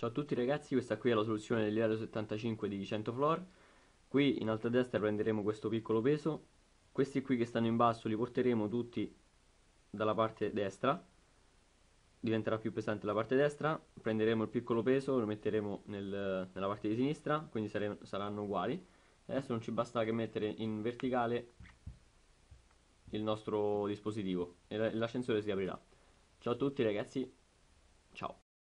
Ciao a tutti ragazzi, questa qui è la soluzione del livello 75 di 100 floor Qui in alto a destra prenderemo questo piccolo peso Questi qui che stanno in basso li porteremo tutti dalla parte destra Diventerà più pesante la parte destra Prenderemo il piccolo peso, lo metteremo nel, nella parte di sinistra Quindi sare, saranno uguali Adesso non ci basta che mettere in verticale il nostro dispositivo E l'ascensore si aprirà Ciao a tutti ragazzi, ciao